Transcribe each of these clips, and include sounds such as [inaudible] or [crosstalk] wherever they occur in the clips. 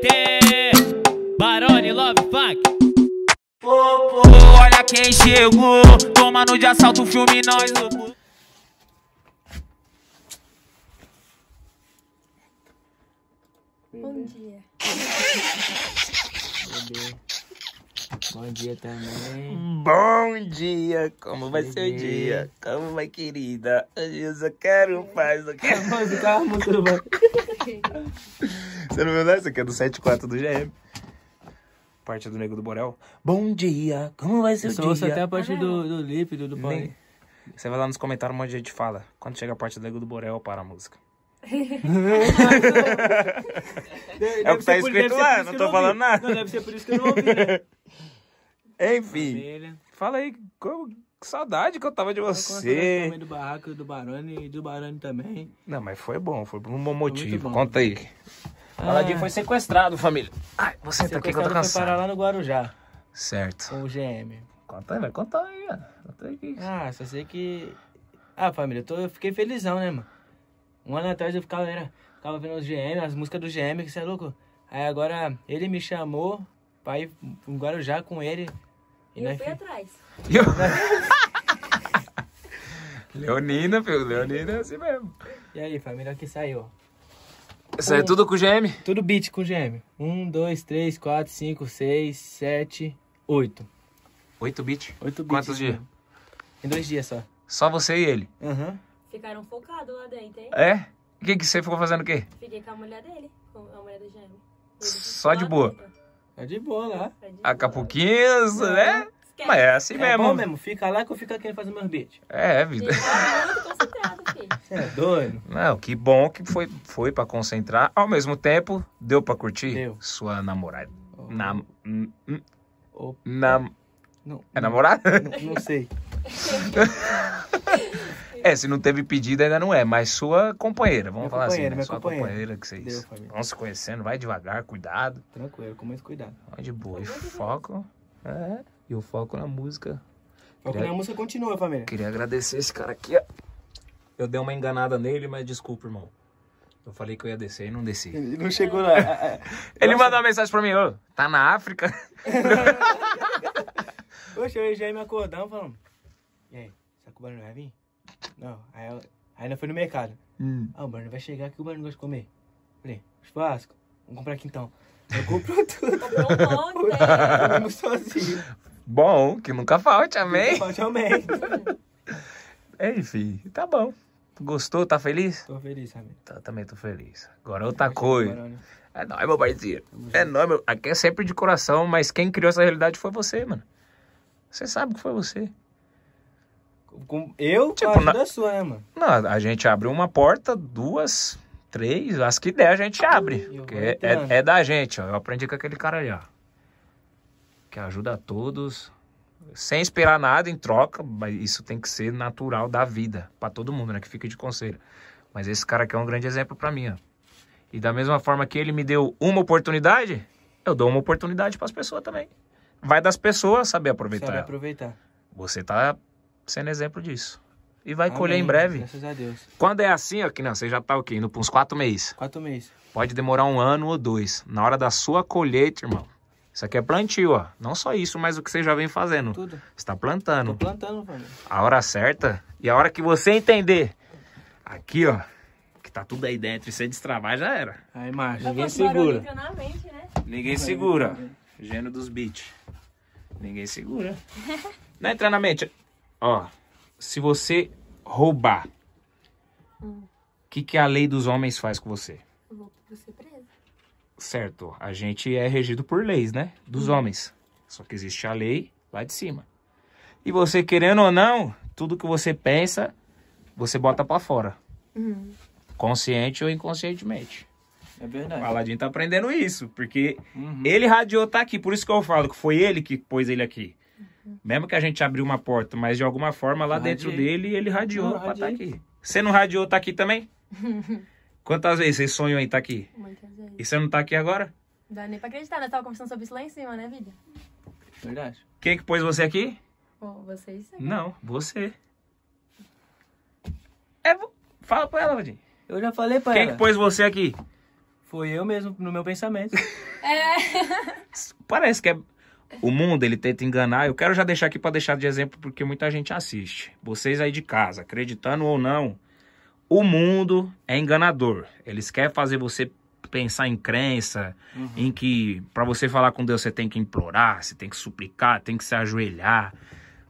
tem Barone Love Funk oh, oh, Olha quem chegou Tomando de assalto o filme Nós Lobos Bom dia. Bom dia também. Bom dia. Como vai ser o dia? Como vai, querida? eu só quero paz. Eu quero... A música, a você não viu dessa? Né? Que é do 74 do GM. Parte do Nego do Borel. Bom dia, como vai ser Eu o dia? Eu até a parte do, do do Nem... Boy. Você vai lá nos comentários, um monte de gente fala. Quando chega a parte do Nego do Borel, para a música. é o que tá escrito lá, não tô não falando nada. Não, deve ser por isso que eu não ouvi, né? [laughs] Enfim, Família. fala aí, como... Que saudade que eu tava de você. Eu do barraco do Barone e do Barone também. Não, mas foi bom, foi por um bom motivo. Bom. Conta aí. Ah, Aladim foi sequestrado, família. Ai, você tá aqui que eu tô cansado. Foi lá no Guarujá. Certo. Com o GM. Conta aí, vai contar aí, Conta aí. Ah, só sei que. Ah, família, eu, tô... eu fiquei felizão, né, mano? Um ano atrás eu ficava, era... ficava vendo os GM, as músicas do GM, que você é louco. Aí agora ele me chamou pra ir pro Guarujá com ele. E, eu fui atrás. Eu... [laughs] Leonina, filho. Leonina é assim mesmo. E aí, família, que saiu. Saiu um, tudo com gêmeo? Tudo beat com gêmeo. Um, dois, três, quatro, cinco, seis, sete, oito. Oito beat? Oito beat. Quantos dias? Em dois dias só. Só você e ele? Uhum. Ficaram focados lá dentro, hein? É? O que, que você ficou fazendo o quê? Fiquei com a mulher dele, com a mulher do gêmeo. Só de boa? Dentro. É de boa lá. Tá é de Acapulquinhos, né? Esquece. Mas é assim é mesmo. bom mesmo, fica lá que eu fico aqui fazendo meus beats. É, vida. É concentrado, [laughs] Você é doido. Não, que bom que foi, foi pra concentrar. Ao mesmo tempo, deu pra curtir deu. sua namorada. Oh. Nam... Opa. Nam... Não, é namorada? Não, não sei. [laughs] É, se não teve pedido ainda não é, mas sua companheira, vamos minha falar assim, né? Sua companheira, companheira que vocês Deu, vão se conhecendo, vai devagar, cuidado. Tranquilo, com muito cuidado. Vai de boa, e foco. É. E o foco na música. Foco queria... na música continua, família. Queria agradecer esse cara aqui, ó. Eu dei uma enganada nele, mas desculpa, irmão. Eu falei que eu ia descer e não desci. Ele não chegou lá. [laughs] Ele mandou uma mensagem pra mim, ô, tá na África? Poxa, [laughs] eu já ia me acordando falando. E aí, será que o Bruno vai vir? Não, aí eu ainda fui no mercado. Hum. Ah, o Bruno vai chegar aqui, o Bruno gosta de comer. Falei, churrasco, vamos comprar aqui então. Eu compro [laughs] tudo. Comprou um monte. Né? sozinho. Bom, que nunca falte, amém? Nunca falte, amém. [laughs] É, Ei, filho, tá bom. Gostou? Tá feliz? Tô feliz, amém. Tá, também tô feliz. Agora outra coisa. É nóis, meu parceiro. É nóis, meu. Aqui é sempre de coração, mas quem criou essa realidade foi você, mano. Você sabe que foi você. eu, tipo, a na... sua, né, mano? Não, a gente abriu uma porta, duas, três, as que der a gente abre. porque é, é, da gente, ó. Eu aprendi com aquele cara ali, ó que ajuda a todos, sem esperar nada em troca, mas isso tem que ser natural da vida, para todo mundo, né, que fica de conselho. Mas esse cara aqui é um grande exemplo para mim, ó. E da mesma forma que ele me deu uma oportunidade, eu dou uma oportunidade para as pessoas também. Vai das pessoas saber aproveitar. Saber aproveitar. Você tá sendo exemplo disso. E vai Amém, colher em breve. Graças a Deus. Quando é assim, ó, que não, você já tá o quê? Indo pra uns quatro meses. Quatro meses. Pode demorar um ano ou dois. Na hora da sua colheita, irmão isso aqui é plantio, ó. Não só isso, mas o que você já vem fazendo. Tudo. Você está plantando. Tô plantando, família. A hora certa e a hora que você entender. Aqui, ó. Que tá tudo aí dentro. E você destravar, já era. A imagem. Tá ninguém segura. né? Ninguém segura. Gênio dos beats. Ninguém segura. [laughs] Não é entra na mente. Ó. Se você roubar, o hum. que, que a lei dos homens faz com você? Você certo, a gente é regido por leis, né? Dos uhum. homens. Só que existe a lei lá de cima. E você, querendo ou não, tudo que você pensa, você bota para fora. Uhum. Consciente ou inconscientemente. É verdade. O Aladim tá aprendendo isso, porque uhum. ele radiou tá aqui. Por isso que eu falo que foi ele que pôs ele aqui. Uhum. Mesmo que a gente abriu uma porta, mas de alguma forma lá eu dentro radiei. dele ele radiou pra tá aqui. Você não radiou tá aqui também? [laughs] Quantas vezes você sonhou em estar tá aqui? Muitas vezes. E você não está aqui agora? Não dá nem pra acreditar, nós né? estávamos conversando sobre isso lá em cima, né, vida? Verdade. Quem é que pôs você aqui? Bom, você e você. Não, você. É, fala pra ela, Vadinho. Eu já falei pra Quem ela. Quem que pôs você aqui? Foi eu mesmo, no meu pensamento. [laughs] é. Parece que é... O mundo, ele tenta enganar. Eu quero já deixar aqui pra deixar de exemplo, porque muita gente assiste. Vocês aí de casa, acreditando ou não, o mundo é enganador. Eles querem fazer você pensar em crença, uhum. em que para você falar com Deus você tem que implorar, você tem que suplicar, tem que se ajoelhar.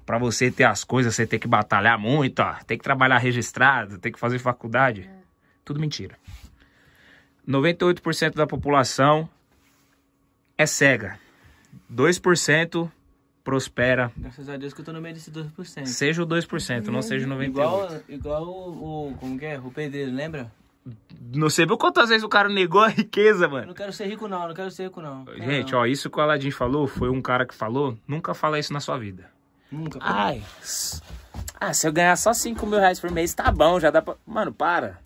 Para você ter as coisas, você tem que batalhar muito, ó. tem que trabalhar registrado, tem que fazer faculdade. É. Tudo mentira. 98% da população é cega. 2% prospera. Graças a Deus que eu tô no meio desse 2%. Seja o 2%, não seja o 98%. Igual, igual o, o como que é? O pedreiro, lembra? Não sei por quantas vezes o cara negou a riqueza, mano. Não quero ser rico, não, não quero ser rico, não. Gente, não. ó, isso que o Aladim falou, foi um cara que falou, nunca fala isso na sua vida. Nunca. Ai. Ah, se eu ganhar só 5 mil reais por mês, tá bom, já dá pra. Mano, para.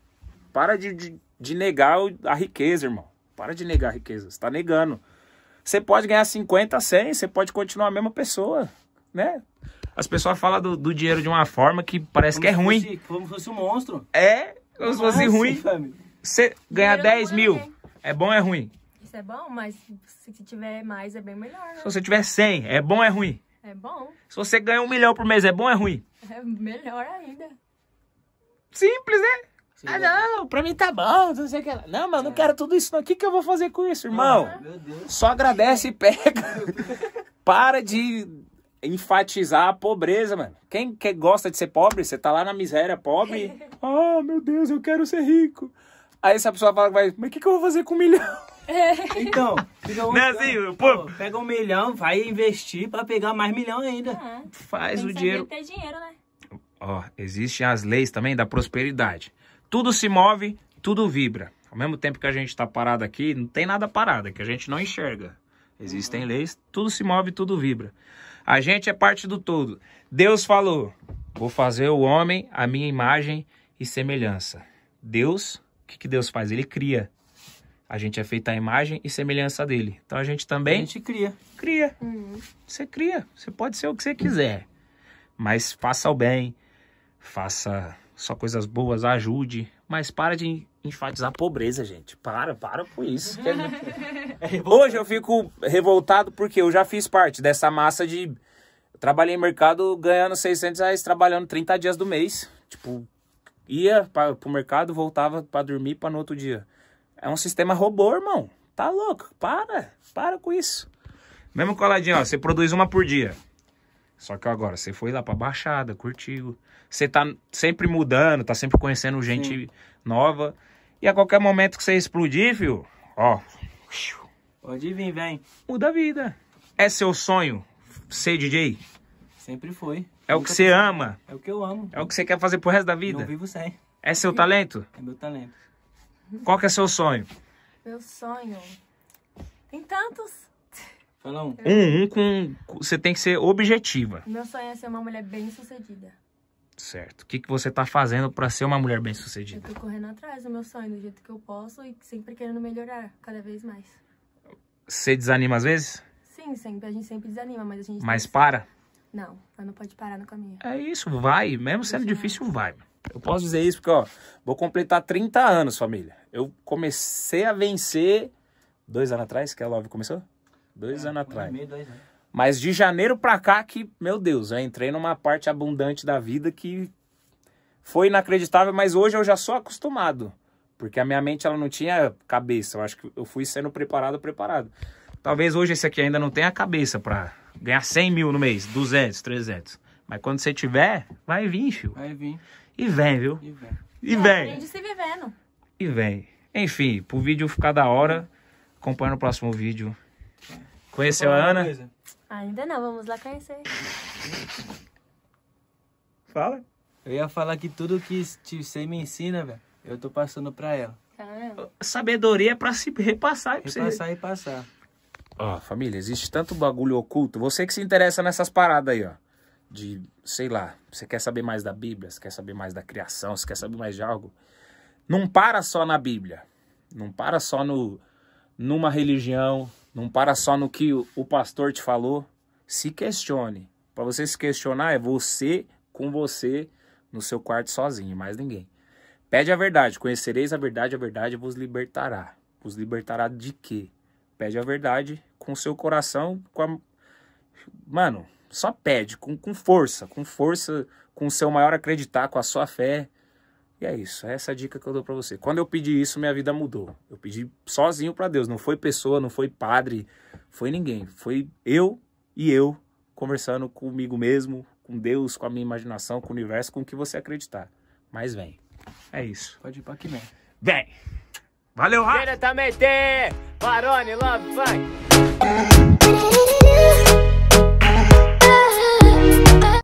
Para de, de, de negar a riqueza, irmão. Para de negar a riqueza. Você tá negando. Você pode ganhar 50, 100, você pode continuar a mesma pessoa, né? As pessoas falam do, do dinheiro de uma forma que parece como que é ruim. como se fosse um monstro. É, como se fosse ruim. Você ganhar 10 é mil, né? é bom ou é ruim? Isso é bom, mas se tiver mais é bem melhor. Né? Se você tiver 100, é bom ou é ruim? É bom. Se você ganha um milhão por mês, é bom ou é ruim? É melhor ainda. Simples, né? ah, né? não, pra mim tá bom, não sei o que. Lá. Não, mas não é. quero tudo isso, não. O que, que eu vou fazer com isso, irmão? Ah, Deus! Só agradece e pega. [laughs] Para de enfatizar a pobreza, mano. Quem que gosta de ser pobre, você tá lá na miséria pobre. oh, [laughs] meu Deus, eu quero ser rico. Aí essa pessoa fala, mas o que, que eu vou fazer com um milhão? [laughs] Então, pega um, não, milhão, assim, pô, pega um milhão, vai investir para pegar mais milhão ainda. Uhum. Faz Tem o dinheiro. Ter dinheiro, né? Ó, existem as leis também da prosperidade. Tudo se move, tudo vibra. Ao mesmo tempo que a gente está parado aqui, não tem nada parado, é que a gente não enxerga. Existem leis, tudo se move, tudo vibra. A gente é parte do todo. Deus falou: Vou fazer o homem a minha imagem e semelhança. Deus, o que, que Deus faz? Ele cria. A gente é feita a imagem e semelhança dele. Então a gente também. A gente cria. Cria. Uhum. Você cria. Você pode ser o que você quiser. Mas faça o bem. Faça só coisas boas, ajude, mas para de enfatizar a pobreza, gente. Para, para com isso. É [laughs] é, hoje eu fico revoltado porque eu já fiz parte dessa massa de. Eu trabalhei em mercado ganhando 600 reais, trabalhando 30 dias do mês. Tipo, ia pra, pro mercado, voltava para dormir para no outro dia. É um sistema robô, irmão. Tá louco? Para, para com isso. Mesmo coladinho, ó, você produz uma por dia. Só que agora, você foi lá pra Baixada, curtiu. Você tá sempre mudando, tá sempre conhecendo gente Sim. nova. E a qualquer momento que você explodir, viu? Ó. Pode vir, vem. Muda a vida. É seu sonho ser DJ? Sempre foi. É Nunca o que você pensei. ama? É o que eu amo. É o que você quer fazer pro resto da vida? Não vivo sem. É seu talento? É meu talento. Qual que é seu sonho? Meu sonho? Tem tantos. Fala é. um. Um, um com. Você tem que ser objetiva. Meu sonho é ser uma mulher bem sucedida. Certo. O que, que você tá fazendo para ser uma mulher bem sucedida? Eu tô correndo atrás do meu sonho, do jeito que eu posso e sempre querendo melhorar cada vez mais. Você desanima às vezes? Sim, sempre. A gente sempre desanima, mas a gente. Mas para? Não, mas não pode parar no caminho. É isso, vai. Mesmo sendo Deixa difícil, vai. Eu posso dizer isso porque, ó, vou completar 30 anos, família. Eu comecei a vencer dois anos atrás, que é a Love começou? Dois é, anos atrás. Meio, dois anos. Mas de janeiro pra cá que, meu Deus, eu entrei numa parte abundante da vida que foi inacreditável, mas hoje eu já sou acostumado. Porque a minha mente ela não tinha cabeça. Eu acho que eu fui sendo preparado, preparado. Talvez hoje esse aqui ainda não tenha cabeça para ganhar 100 mil no mês, 200, 300. Mas quando você tiver, vai vir, filho. Vai vir. E vem, viu? E vem. E vem. Aprende se vivendo. E vem. Enfim, pro vídeo ficar da hora, acompanha no próximo vídeo. Conheceu é a Ana? Coisa. Ainda não, vamos lá conhecer. Fala. Eu ia falar que tudo que você me ensina, velho, eu tô passando pra ela. Caramba. Sabedoria é pra se repassar. Repassar, você... repassar. Ó, oh, família, existe tanto bagulho oculto. Você que se interessa nessas paradas aí, ó. De, sei lá, você quer saber mais da Bíblia, você quer saber mais da criação, você quer saber mais de algo. Não para só na Bíblia. Não para só no, numa religião, não para só no que o pastor te falou. Se questione. Para você se questionar é você com você no seu quarto sozinho, mais ninguém. Pede a verdade, conhecereis a verdade, a verdade vos libertará. Vos libertará de quê? Pede a verdade com o seu coração, com a... Mano, só pede, com, com força, com força, com o seu maior acreditar, com a sua fé, e é isso, é essa é a dica que eu dou para você. Quando eu pedi isso, minha vida mudou. Eu pedi sozinho para Deus, não foi pessoa, não foi padre, foi ninguém, foi eu e eu conversando comigo mesmo, com Deus, com a minha imaginação, com o universo, com o que você acreditar. Mas vem. É isso. Pode ir pra que vem. Vem. Valeu, Rafa. Diretamente, Barone Love Funk.